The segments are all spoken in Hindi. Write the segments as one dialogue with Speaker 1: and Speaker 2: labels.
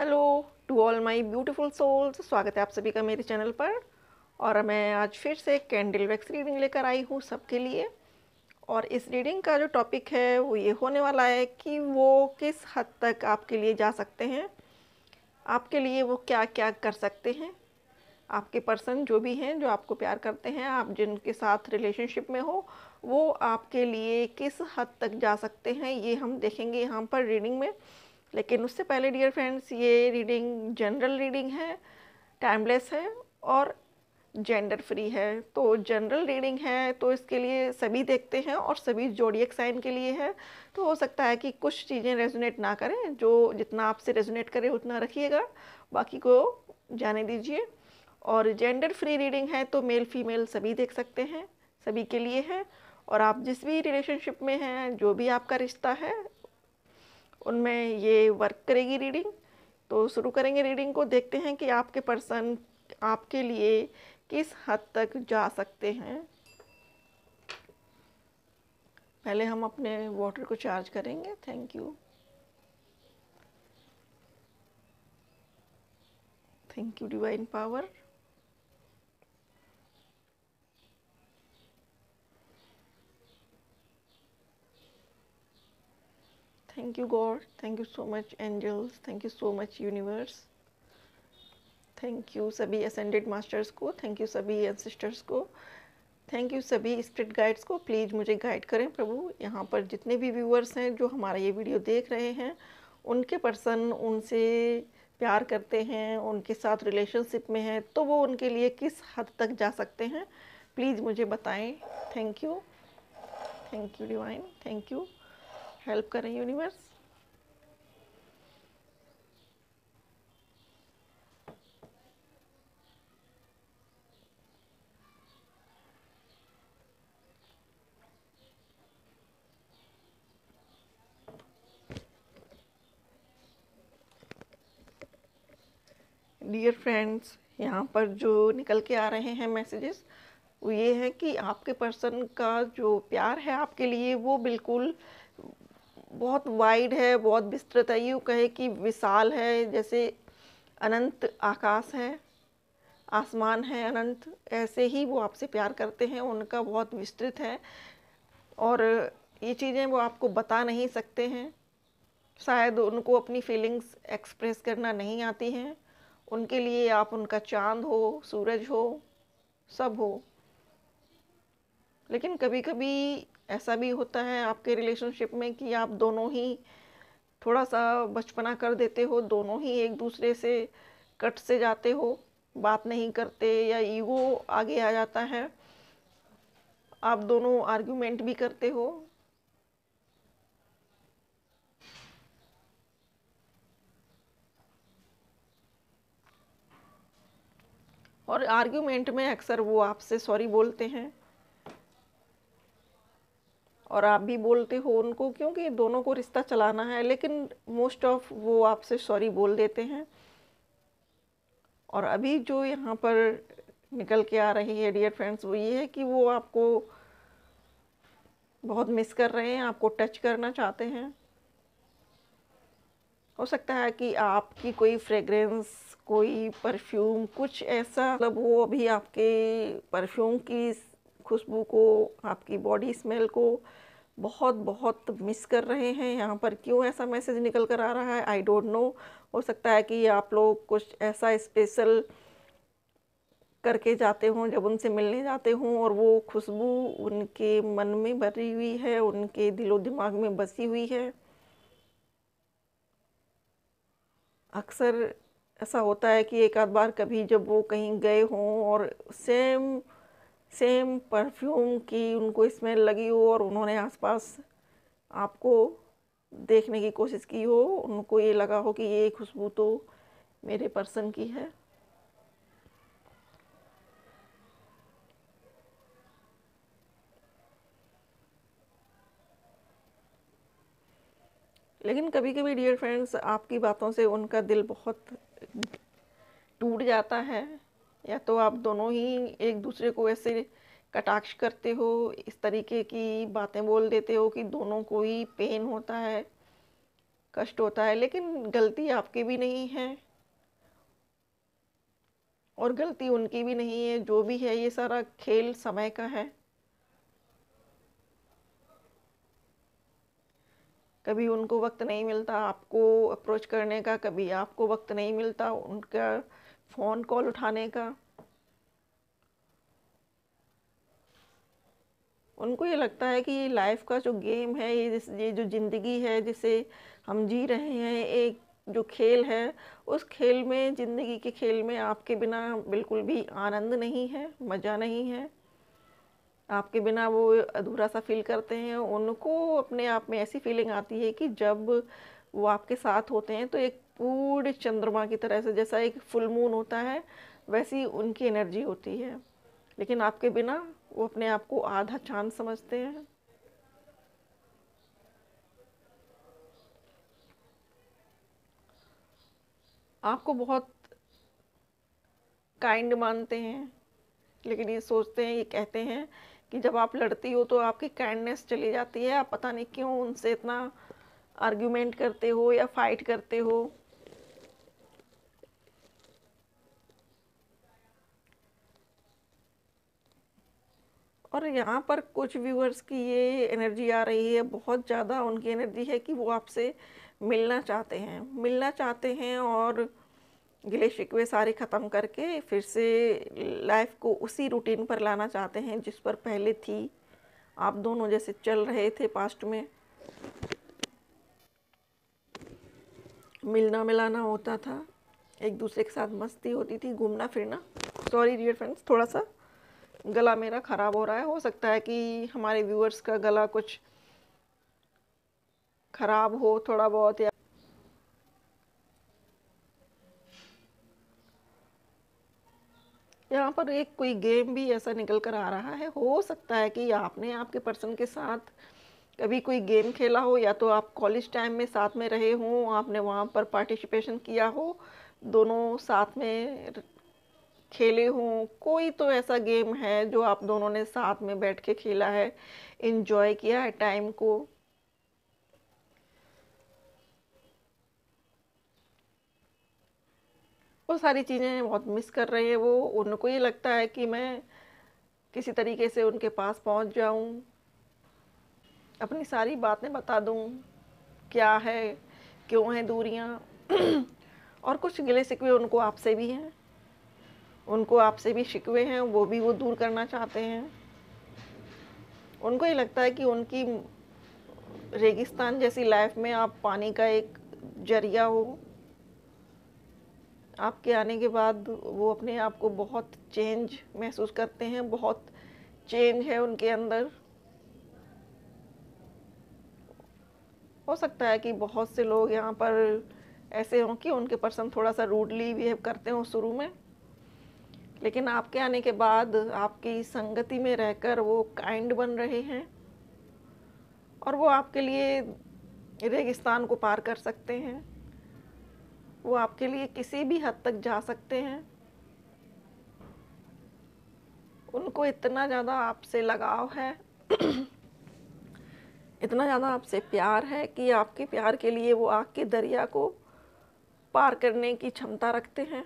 Speaker 1: Hello to all my beautiful souls स्वागत है आप सभी का मेरे चैनल पर और मैं आज फिर से कैंडल वैक्स रीडिंग लेकर आई हूँ सबके लिए और इस रीडिंग का जो टॉपिक है वो ये होने वाला है कि वो किस हद तक आपके लिए जा सकते हैं आपके लिए वो क्या क्या कर सकते हैं आपके पर्सन जो भी हैं जो आपको प्यार करते हैं आप जिनके साथ रिलेशनशिप में हो वो आपके लिए किस हद तक जा सकते हैं ये हम देखेंगे यहाँ पर रीडिंग में लेकिन उससे पहले डियर फ्रेंड्स ये रीडिंग जनरल रीडिंग है टाइमलेस है और जेंडर फ्री है तो जनरल रीडिंग है तो इसके लिए सभी देखते हैं और सभी जोड़ियक साइन के लिए है तो हो सकता है कि कुछ चीज़ें रेजोनेट ना करें जो जितना आपसे रेजोनेट करे उतना रखिएगा बाकी को जाने दीजिए और जेंडर फ्री रीडिंग है तो मेल फीमेल सभी देख सकते हैं सभी के लिए है और आप जिस भी रिलेशनशिप में हैं जो भी आपका रिश्ता है उनमें ये वर्क करेगी रीडिंग तो शुरू करेंगे रीडिंग को देखते हैं कि आपके पर्सन आपके लिए किस हद तक जा सकते हैं पहले हम अपने वाटर को चार्ज करेंगे thank you thank you divine power thank you God thank you so much angels thank you so much universe thank you सभी असेंडेड मास्टर्स को थैंक यू सभी एंसिस्टर्स सिस्टर्स को थैंक यू सभी स्प्रिट गाइड्स को प्लीज़ मुझे गाइड करें प्रभु यहाँ पर जितने भी व्यूअर्स हैं जो हमारा ये वीडियो देख रहे हैं उनके पर्सन उनसे प्यार करते हैं उनके साथ रिलेशनशिप में हैं तो वो उनके लिए किस हद तक जा सकते हैं प्लीज़ मुझे बताएं thank you thank you divine thank you help करें यूनिवर्स डियर फ्रेंड्स यहाँ पर जो निकल के आ रहे हैं मैसेजेस वो ये है कि आपके पर्सन का जो प्यार है आपके लिए वो बिल्कुल बहुत वाइड है बहुत विस्तृत है यूँ कहें कि विशाल है जैसे अनंत आकाश है आसमान है अनंत ऐसे ही वो आपसे प्यार करते हैं उनका बहुत विस्तृत है और ये चीज़ें वो आपको बता नहीं सकते हैं शायद उनको अपनी फीलिंग्स एक्सप्रेस करना नहीं आती हैं उनके लिए आप उनका चांद हो सूरज हो सब हो लेकिन कभी कभी ऐसा भी होता है आपके रिलेशनशिप में कि आप दोनों ही थोड़ा सा बचपना कर देते हो दोनों ही एक दूसरे से कट से जाते हो बात नहीं करते या ईगो आगे आ जाता है आप दोनों आर्ग्यूमेंट भी करते हो और आर्ग्यूमेंट में अक्सर वो आपसे सॉरी बोलते हैं और आप भी बोलते हो उनको क्योंकि दोनों को रिश्ता चलाना है लेकिन मोस्ट ऑफ वो आपसे सॉरी बोल देते हैं और अभी जो यहाँ पर निकल के आ रही है डियर फ्रेंड्स वो ये है कि वो आपको बहुत मिस कर रहे हैं आपको टच करना चाहते हैं हो सकता है कि आपकी कोई फ्रेगरेंस कोई परफ्यूम कुछ ऐसा मतलब वो अभी आपके परफ्यूम की खुशबू को आपकी बॉडी स्मेल को बहुत बहुत मिस कर रहे हैं यहाँ पर क्यों ऐसा मैसेज निकल कर आ रहा है आई डोंट नो हो सकता है कि आप लोग कुछ ऐसा स्पेशल करके जाते हों जब उनसे मिलने जाते हों और वो खुशबू उनके मन में भरी हुई है उनके दिलो दिमाग में बसी हुई है अक्सर ऐसा होता है कि एक आध बार कभी जब वो कहीं गए हों और सेम सेम परफ्यूम की उनको स्मेल लगी हो और उन्होंने आसपास आपको देखने की कोशिश की हो उनको ये लगा हो कि ये खुशबू तो मेरे पर्सन की है लेकिन कभी कभी डियर फ्रेंड्स आपकी बातों से उनका दिल बहुत टूट जाता है या तो आप दोनों ही एक दूसरे को ऐसे कटाक्ष करते हो इस तरीके की बातें बोल देते हो कि दोनों को ही पेन होता है कष्ट होता है लेकिन गलती आपकी भी नहीं है और गलती उनकी भी नहीं है जो भी है ये सारा खेल समय का है कभी उनको वक्त नहीं मिलता आपको अप्रोच करने का कभी आपको वक्त नहीं मिलता उनका फ़ोन कॉल उठाने का उनको ये लगता है कि ये लाइफ का जो गेम है ये जिस ये जो ज़िंदगी है जिसे हम जी रहे हैं एक जो खेल है उस खेल में ज़िंदगी के खेल में आपके बिना बिल्कुल भी आनंद नहीं है मज़ा नहीं है आपके बिना वो अधूरा सा फील करते हैं उनको अपने आप में ऐसी फीलिंग आती है कि जब वो आपके साथ होते हैं तो एक पूरे चंद्रमा की तरह से जैसा एक फुल मून होता है वैसी उनकी एनर्जी होती है लेकिन आपके बिना वो अपने आप को आधा चांद समझते हैं आपको बहुत काइंड मानते हैं लेकिन ये सोचते हैं ये कहते हैं कि जब आप लड़ती हो तो आपकी काइंडनेस चली जाती है आप पता नहीं क्यों उनसे इतना आर्ग्यूमेंट करते हो या फाइट करते हो और यहाँ पर कुछ व्यूअर्स की ये एनर्जी आ रही है बहुत ज़्यादा उनकी एनर्जी है कि वो आपसे मिलना चाहते हैं मिलना चाहते हैं और गिले शिकवे सारे ख़त्म करके फिर से लाइफ को उसी रूटीन पर लाना चाहते हैं जिस पर पहले थी आप दोनों जैसे चल रहे थे पास्ट में मिलना मिलाना होता था एक दूसरे के साथ मस्ती होती थी घूमना फिरना सॉरी डियर फ्रेंड्स थोड़ा सा गला मेरा ख़राब हो रहा है हो सकता है कि हमारे व्यूअर्स का गला कुछ ख़राब हो थोड़ा बहुत या यहाँ पर एक कोई गेम भी ऐसा निकल कर आ रहा है हो सकता है कि आपने आपके पर्सन के साथ कभी कोई गेम खेला हो या तो आप कॉलेज टाइम में साथ में रहे हों आपने वहाँ पर पार्टिसिपेशन किया हो दोनों साथ में खेले हों कोई तो ऐसा गेम है जो आप दोनों ने साथ में बैठ के खेला है इन्जॉय किया है टाइम को वो सारी चीज़ें बहुत मिस कर रहे हैं वो उनको ये लगता है कि मैं किसी तरीके से उनके पास पहुंच जाऊं अपनी सारी बातें बता दूँ क्या है क्यों हैं दूरियाँ और कुछ गिले शिकवे उनको आपसे भी हैं उनको आपसे भी शिकवे हैं वो भी वो दूर करना चाहते हैं उनको ये लगता है कि उनकी रेगिस्तान जैसी लाइफ में आप पानी का एक जरिया हो आपके आने के बाद वो अपने आप को बहुत चेंज महसूस करते हैं बहुत चेंज है उनके अंदर हो सकता है कि बहुत से लोग यहाँ पर ऐसे हों कि उनके पर्सन थोड़ा सा रूडली बिहेव करते हों शुरू में लेकिन आपके आने के बाद आपकी संगति में रहकर वो काइंड बन रहे हैं और वो आपके लिए रेगिस्तान को पार कर सकते हैं वो आपके लिए किसी भी हद तक जा सकते हैं उनको इतना ज़्यादा आपसे लगाव है इतना ज़्यादा आपसे प्यार है कि आपके प्यार के लिए वो आग के दरिया को पार करने की क्षमता रखते हैं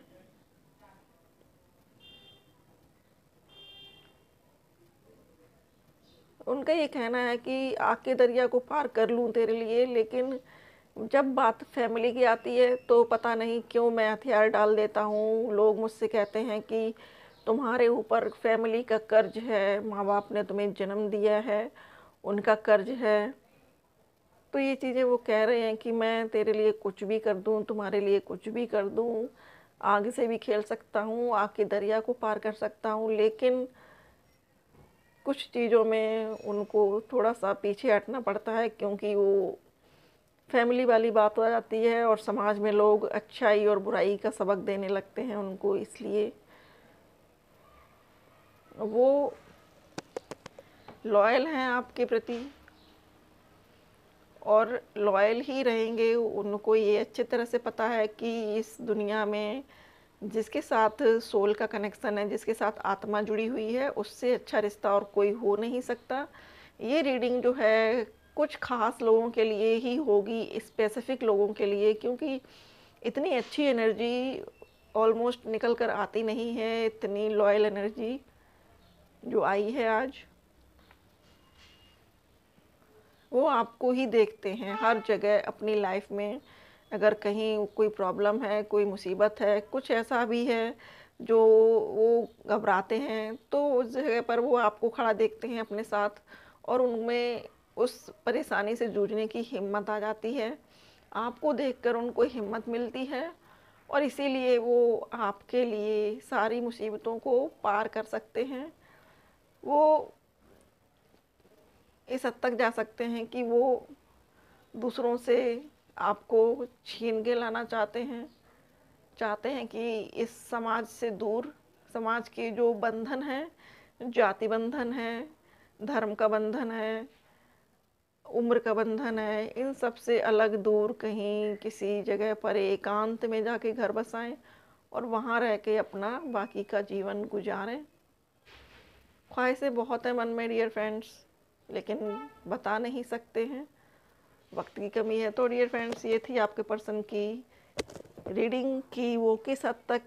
Speaker 1: उनका ये कहना है कि आग के दरिया को पार कर लूँ तेरे लिए लेकिन जब बात फैमिली की आती है तो पता नहीं क्यों मैं हथियार डाल देता हूँ लोग मुझसे कहते हैं कि तुम्हारे ऊपर फैमिली का कर्ज है माँ बाप ने तुम्हें जन्म दिया है उनका कर्ज है तो ये चीज़ें वो कह रहे हैं कि मैं तेरे लिए कुछ भी कर दूँ तुम्हारे लिए कुछ भी कर दूँ आग से भी खेल सकता हूँ आग के दरिया को पार कर सकता हूँ लेकिन कुछ चीज़ों में उनको थोड़ा सा पीछे हटना पड़ता है क्योंकि वो फैमिली वाली बात हो जाती है और समाज में लोग अच्छाई और बुराई का सबक देने लगते हैं उनको इसलिए वो लॉयल हैं आपके प्रति और लॉयल ही रहेंगे उनको ये अच्छे तरह से पता है कि इस दुनिया में जिसके साथ सोल का कनेक्शन है जिसके साथ आत्मा जुड़ी हुई है उससे अच्छा रिश्ता और कोई हो नहीं सकता ये रीडिंग जो है कुछ खास लोगों के लिए ही होगी स्पेसिफिक लोगों के लिए क्योंकि इतनी अच्छी एनर्जी ऑलमोस्ट निकल कर आती नहीं है इतनी लॉयल एनर्जी जो आई है आज वो आपको ही देखते हैं हर जगह अपनी लाइफ में अगर कहीं कोई प्रॉब्लम है कोई मुसीबत है कुछ ऐसा भी है जो वो घबराते हैं तो उस जगह पर वो आपको खड़ा देखते हैं अपने साथ और उनमें उस परेशानी से जूझने की हिम्मत आ जाती है आपको देखकर उनको हिम्मत मिलती है और इसीलिए वो आपके लिए सारी मुसीबतों को पार कर सकते हैं वो इस हद तक जा सकते हैं कि वो दूसरों से आपको छीन के लाना चाहते हैं चाहते हैं कि इस समाज से दूर समाज के जो बंधन हैं जाति बंधन है धर्म का बंधन है उम्र का बंधन है इन सब से अलग दूर कहीं किसी जगह पर एकांत में जाके घर बसाएं और वहाँ रह के अपना बाकी का जीवन गुजारें ख्वाहिशें बहुत हैं मन में डियर फ्रेंड्स लेकिन बता नहीं सकते हैं वक्त की कमी है तो डियर फ्रेंड्स ये थी आपके पर्सन की रीडिंग की वो किस हद तक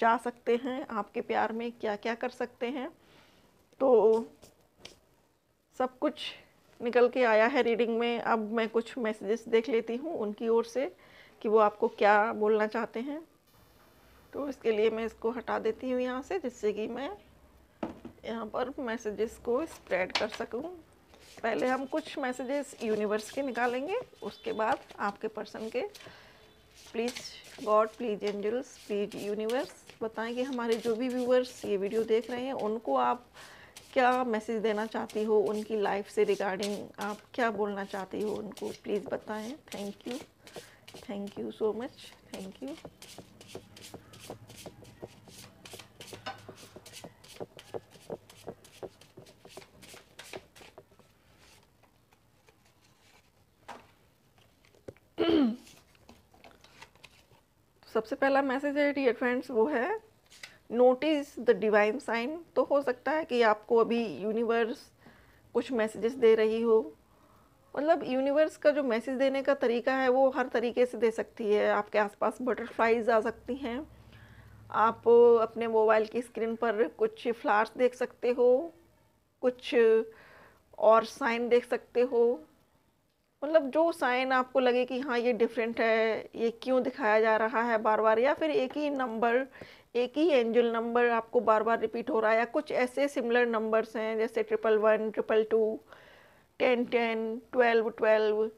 Speaker 1: जा सकते हैं आपके प्यार में क्या क्या कर सकते हैं तो सब कुछ निकल के आया है रीडिंग में अब मैं कुछ मैसेजेस देख लेती हूँ उनकी ओर से कि वो आपको क्या बोलना चाहते हैं तो इसके लिए मैं इसको हटा देती हूँ यहाँ से जिससे कि मैं यहाँ पर मैसेजेस को स्प्रेड कर सकूँ पहले हम कुछ मैसेजेस यूनिवर्स के निकालेंगे उसके बाद आपके पर्सन के please God please angels please universe बताएं कि हमारे जो भी व्यूवर्स ये वीडियो देख रहे हैं उनको आप क्या मैसेज देना चाहती हो उनकी लाइफ से रिगार्डिंग आप क्या बोलना चाहती हो उनको प्लीज़ बताएं thank you thank you so much thank you सबसे पहला मैसेज है डियर फ्रेंड्स वो है नोटिस द डिवाइन साइन तो हो सकता है कि आपको अभी यूनिवर्स कुछ मैसेजेस दे रही हो मतलब यूनिवर्स का जो मैसेज देने का तरीका है वो हर तरीके से दे सकती है आपके आसपास बटरफ्लाइज आ सकती हैं आप अपने मोबाइल की स्क्रीन पर कुछ फ्लावर्स देख सकते हो कुछ और साइन देख सकते हो मतलब जो साइन आपको लगे कि हाँ ये डिफरेंट है ये क्यों दिखाया जा रहा है बार बार या फिर एक ही नंबर एक ही एंजल नंबर आपको बार बार रिपीट हो रहा है या कुछ ऐसे सिमिलर नंबर्स हैं जैसे triple one triple two ten ten twelve twelve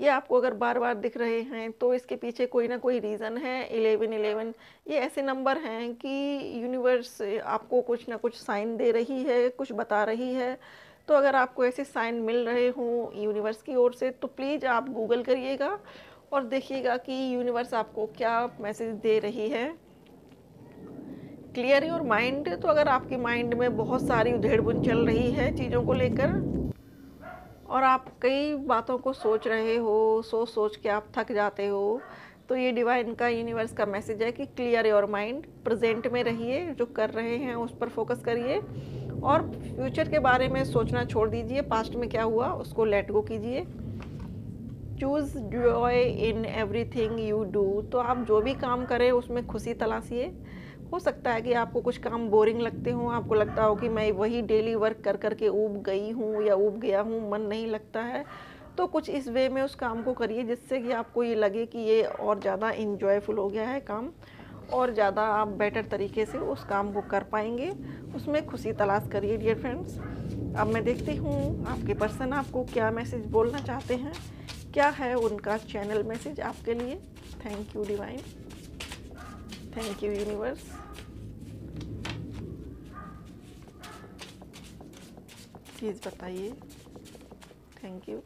Speaker 1: ये आपको अगर बार बार दिख रहे हैं तो इसके पीछे कोई ना कोई रीज़न है इलेवन इलेवन ये ऐसे नंबर हैं कि यूनिवर्स आपको कुछ ना कुछ साइन दे रही है कुछ बता रही है तो अगर आपको ऐसे साइन मिल रहे हों यूनिवर्स की ओर से तो प्लीज़ आप गूगल करिएगा और देखिएगा कि यूनिवर्स आपको क्या मैसेज दे रही है क्लियर योर माइंड तो अगर आपके माइंड में बहुत सारी उधेड़ बुन चल रही है चीज़ों को लेकर और आप कई बातों को सोच रहे हो सोच सोच के आप थक जाते हो तो ये डिवाइन का यूनिवर्स का मैसेज है कि क्लियर योर माइंड प्रेजेंट में रहिए जो कर रहे हैं उस पर फोकस करिए और फ्यूचर के बारे में सोचना छोड़ दीजिए पास्ट में क्या हुआ उसको लेट गो कीजिए choose joy in everything you do तो आप जो भी काम करें उसमें खुशी तलाशिए हो सकता है कि आपको कुछ काम बोरिंग लगते हों आपको लगता हो कि मैं वही डेली वर्क कर करके ऊब गई हूँ या ऊब गया हूँ मन नहीं लगता है तो कुछ इस वे में उस काम को करिए जिससे कि आपको ये लगे कि ये और ज़्यादा इन्जॉयफुल हो गया है काम और ज़्यादा आप बेटर तरीके से उस काम को कर पाएंगे उसमें खुशी तलाश करिए डियर फ्रेंड्स अब मैं देखती हूँ आपके पर्सन आपको क्या मैसेज बोलना चाहते हैं क्या है उनका चैनल मैसेज आपके लिए thank you divine thank you universe please बताइए थैंक यू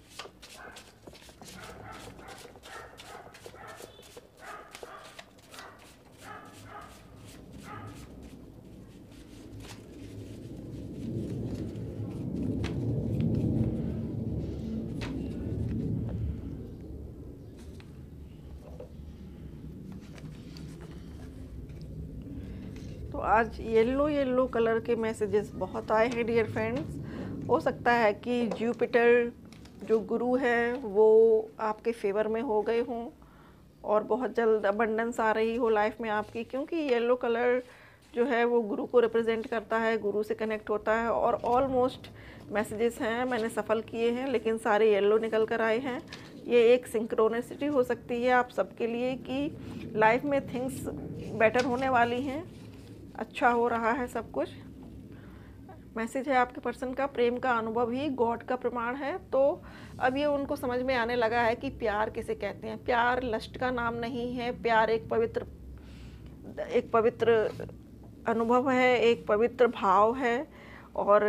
Speaker 1: आज येलो येलो कलर के मैसेजेस बहुत आए हैं डियर फ्रेंड्स हो सकता है कि जुपिटर जो गुरु हैं वो आपके फेवर में हो गए हों और बहुत जल्द अबंडेंस आ रही हो लाइफ में आपकी क्योंकि येलो कलर जो है वो गुरु को रिप्रेजेंट करता है गुरु से कनेक्ट होता है और ऑलमोस्ट मैसेजेस हैं मैंने सफ़ल किए हैं लेकिन सारे येलो निकल कर आए हैं ये एक सिंक्रोनिसिटी हो सकती है आप सबके लिए कि लाइफ में थिंग्स बेटर होने वाली हैं अच्छा हो रहा है सब कुछ मैसेज है आपके पर्सन का प्रेम का अनुभव ही गॉड का प्रमाण है तो अब ये उनको समझ में आने लगा है कि प्यार किसे कहते हैं प्यार लष्ट का नाम नहीं है प्यार एक पवित्र एक पवित्र अनुभव है एक पवित्र भाव है और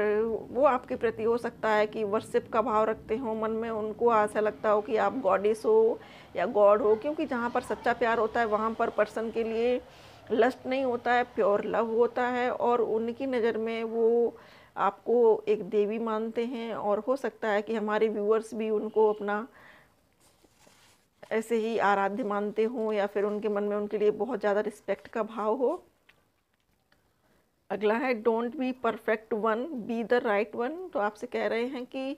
Speaker 1: वो आपके प्रति हो सकता है कि वर्षिप का भाव रखते हो मन में उनको ऐसा लगता हो कि आप गॉडेस हो या गॉड हो क्योंकि जहाँ पर सच्चा प्यार होता है वहाँ पर पर्सन के लिए लस्ट नहीं होता है प्योर लव होता है और उनकी नज़र में वो आपको एक देवी मानते हैं और हो सकता है कि हमारे व्यूअर्स भी उनको अपना ऐसे ही आराध्य मानते हों या फिर उनके मन में उनके लिए बहुत ज़्यादा रिस्पेक्ट का भाव हो अगला है don't be perfect one be the right one तो आपसे कह रहे हैं कि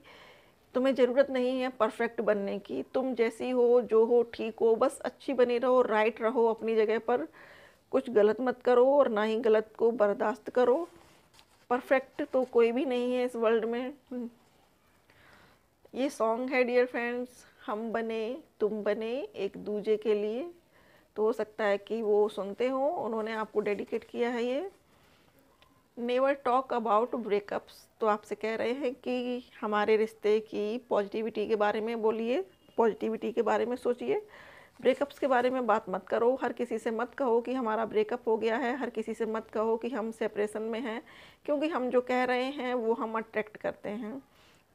Speaker 1: तुम्हें ज़रूरत नहीं है परफेक्ट बनने की तुम जैसी हो जो हो ठीक हो बस अच्छी बनी रहो राइट रहो अपनी जगह पर कुछ गलत मत करो और ना ही गलत को बर्दाश्त करो परफेक्ट तो कोई भी नहीं है इस वर्ल्ड में हम्म। ये सॉन्ग है डियर फ्रेंड्स हम बने तुम बने एक दूजे के लिए तो हो सकता है कि वो सुनते हो उन्होंने आपको डेडिकेट किया है ये नेवर टॉक अबाउट ब्रेकअप्स तो आपसे कह रहे हैं कि हमारे रिश्ते की पॉजिटिविटी के बारे में बोलिए पॉजिटिविटी के बारे में सोचिए ब्रेकअप्स के बारे में बात मत करो हर किसी से मत कहो कि हमारा ब्रेकअप हो गया है हर किसी से मत कहो कि हम सेपरेशन में हैं क्योंकि हम जो कह रहे हैं वो हम अट्रैक्ट करते हैं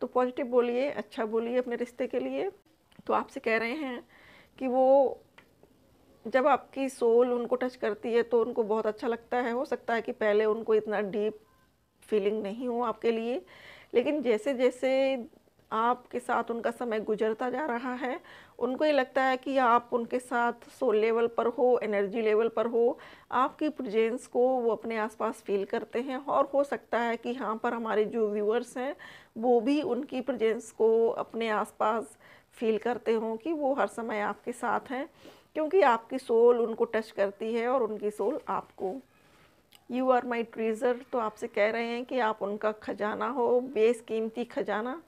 Speaker 1: तो पॉजिटिव बोलिए अच्छा बोलिए अपने रिश्ते के लिए तो आपसे कह रहे हैं कि वो जब आपकी सोल उनको टच करती है तो उनको बहुत अच्छा लगता है हो सकता है कि पहले उनको इतना डीप फीलिंग नहीं हो आपके लिए लेकिन जैसे जैसे आपके साथ उनका समय गुजरता जा रहा है उनको ये लगता है कि आप उनके साथ सोल लेवल पर हो एनर्जी लेवल पर हो आपकी प्रजेंस को वो अपने आसपास फील करते हैं और हो सकता है कि यहाँ पर हमारे जो व्यूअर्स हैं वो भी उनकी प्रजेंस को अपने आसपास फील करते हों कि वो हर समय आपके साथ हैं क्योंकि आपकी सोल उनको टच करती है और उनकी सोल आपको यू आर माई ट्रीज़र तो आपसे कह रहे हैं कि आप उनका खजाना हो बेस कीमती खजाना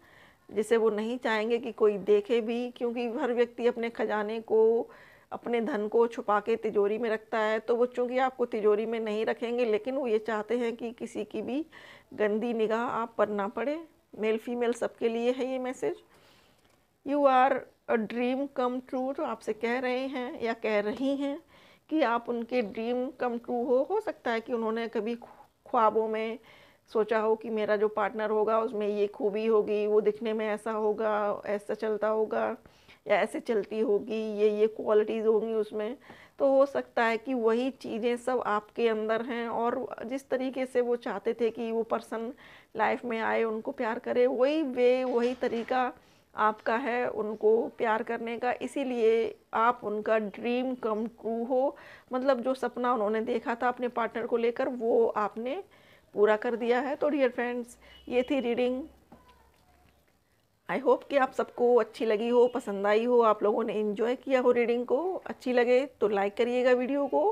Speaker 1: जिसे वो नहीं चाहेंगे कि कोई देखे भी क्योंकि हर व्यक्ति अपने खजाने को अपने धन को छुपा के तिजोरी में रखता है तो वो चूँकि आपको तिजोरी में नहीं रखेंगे लेकिन वो ये चाहते हैं कि किसी की भी गंदी निगाह आप पर ना पड़े मेल फीमेल सबके लिए है ये message you are a dream come true तो आपसे कह रहे हैं या कह रही हैं कि आप उनके ड्रीम कम ट्रू हो हो सकता है कि उन्होंने कभी ख्वाबों में सोचा हो कि मेरा जो पार्टनर होगा उसमें ये खूबी होगी वो दिखने में ऐसा होगा ऐसा चलता होगा या ऐसे चलती होगी ये ये क्वालिटीज़ होंगी उसमें तो हो सकता है कि वही चीज़ें सब आपके अंदर हैं और जिस तरीके से वो चाहते थे कि वो पर्सन लाइफ में आए उनको प्यार करे वही वे वही तरीका आपका है उनको प्यार करने का इसीलिए आप उनका ड्रीम कम ट्रू हो मतलब जो सपना उन्होंने देखा था अपने पार्टनर को लेकर वो आपने पूरा कर दिया है तो डियर फ्रेंड्स ये थी रीडिंग आई होप कि आप सबको अच्छी लगी हो पसंद आई हो आप लोगों ने इन्जॉय किया हो रीडिंग को अच्छी लगे तो लाइक करिएगा वीडियो को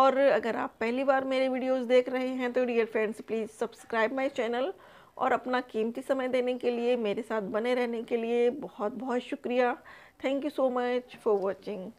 Speaker 1: और अगर आप पहली बार मेरे वीडियोस देख रहे हैं तो dear friends please subscribe my channel और अपना कीमती समय देने के लिए मेरे साथ बने रहने के लिए बहुत बहुत शुक्रिया thank you so much for watching